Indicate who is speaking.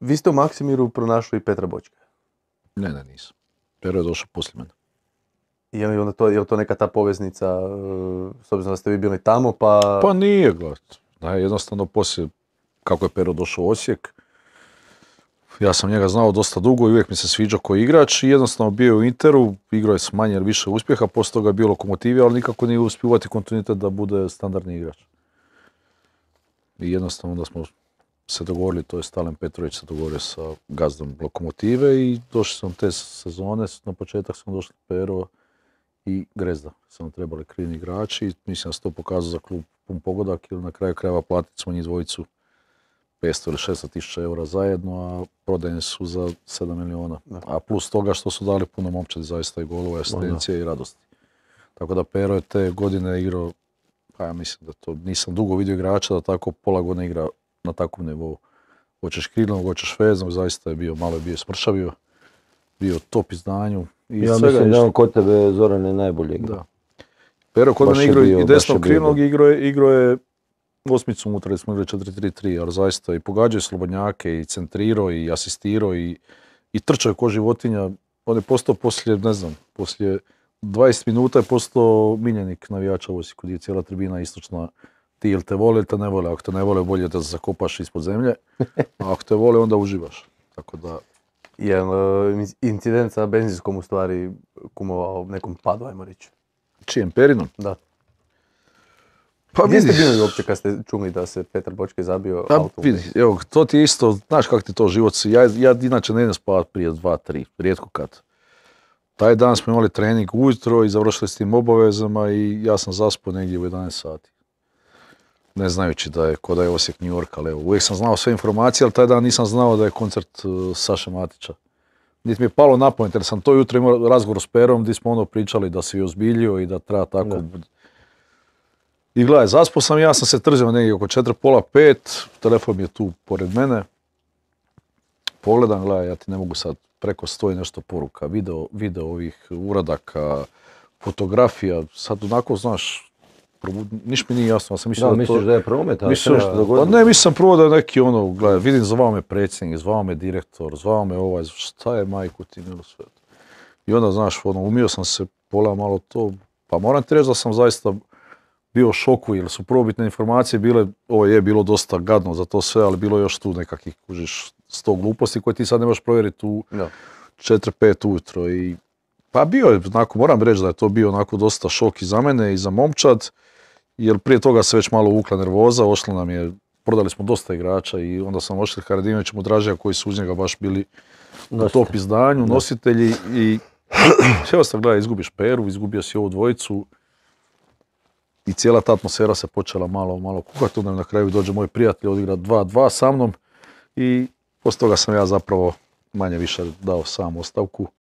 Speaker 1: Vi ste u Maksimiru pronašli i Petra Bočka? Ne, ne, nisam. Pero je došao poslije mene. Je li onda to, je to neka ta poveznica, e, s obzirom da ste vi bili tamo, pa... Pa nije, da, jednostavno poslije, kako je Pero došao u Osijek,
Speaker 2: ja sam njega znao dosta dugo i uvijek mi se sviđao koji igrač jednostavno bio je u Interu, igrao je s manje ili više uspjeha, poslije toga je bio lokomotivi, ali nikako nije uspivati kontinuitet da bude standardni igrač. I jednostavno onda smo se dogovorili, to je Stalen Petrović se dogovorio sa gazdom Lokomotive i došli sam te sezone, na početak sam došli Pero i Grezda. Sam trebali krivni igrači mislim da se to pokazao za klub pun pogodak jer na kraju krajeva platili smo njih dvojicu 500 ili 600 tisuća eura zajedno, a prodajni su za 7 miliona. A plus toga što su dali puno momčadi zaista i golova, asistencije i radosti. Tako da Pero je te godine igrao, pa ja mislim da to nisam dugo vidio igrača da tako pola godine igra na takvom nivou. Hoćeš krilnog, hoćeš veznog, zaista je bio, malo je bio smršavio, bio top izdanju. I ja mislim da on kod tebe Zoran je najbolje Da.
Speaker 1: Pero kod mene igrao i desnog krilnog,
Speaker 2: igro je, igro je osmicu unutra, smo igrali 4-3-3, ali zaista i pogađaju slobodnjake, i centrirao, i asistirao, i, i trčao je ko životinja. On je postao poslije, ne znam, poslije 20 minuta je postao miljenik navijača Osijeku, gdje je cijela tribina istočna ti ili te vole ili te ne vole. Ako te ne vole, bolje da zakopaš ispod zemlje, a ako te
Speaker 1: vole, onda uživaš. Tako da... Je e, incident sa benzinskom u stvari kumovao nekom padu, ajmo reći. Čijem, Perinom? Da.
Speaker 2: Pa Gdje ste bili
Speaker 1: uopće kad ste čuli da se Petar Bočke zabio pa, auto? Vidi,
Speaker 2: evo, to ti je isto, znaš kak ti to život si. Ja, ja inače ne idem spavat prije dva, tri, rijetko kad. Taj dan smo imali trening ujutro i završili s tim obavezama i ja sam zaspao negdje u 11 sati ne znajući da je kod je Osijek New York, ali evo, uvijek sam znao sve informacije, ali taj dan nisam znao da je koncert e, Saše Matića. Niti mi je palo na pamet, jer sam to jutro imao razgovor s Perom gdje smo ono pričali da si ozbiljio i da treba tako... I gledaj, zaspo sam ja sam se trzio negdje oko četiri, pola, pet, telefon je tu pored mene. Pogledam, gledaj, ja ti ne mogu sad preko stoji nešto poruka, video, video ovih uradaka, fotografija, sad onako, znaš, niš mi nije jasno, sam mislio da, da misliš da je promet, ali pa ne, mislim prvo da je neki ono, gledaj, vidim zvao me predsjednik, zvao me direktor, zvao me ovaj, šta je majku ti milo sve. I onda, znaš, ono, umio sam se pola malo to, pa moram ti reći da sam zaista bio u šoku, jer su probitne informacije bile, ovo je bilo dosta gadno za to sve, ali bilo je još tu nekakih, kužiš, sto gluposti koje ti sad ne možeš provjeriti u 4-5 ujutro i pa bio je, onako, moram reći da je to bio onako dosta šok i za mene i za momčad, jer prije toga se već malo ukla nervoza, ošlo nam je, prodali smo dosta igrača i onda sam ošli Haradinović mu Dražija koji su uz njega baš bili na u top izdanju, nositelji i sve sam gleda izgubiš Peru, izgubio si ovu dvojicu i cijela ta atmosfera se počela malo, malo kukati, onda na kraju dođe moj prijatelj, odigra 2-2 sa mnom i poslije toga sam ja zapravo manje više dao sam ostavku.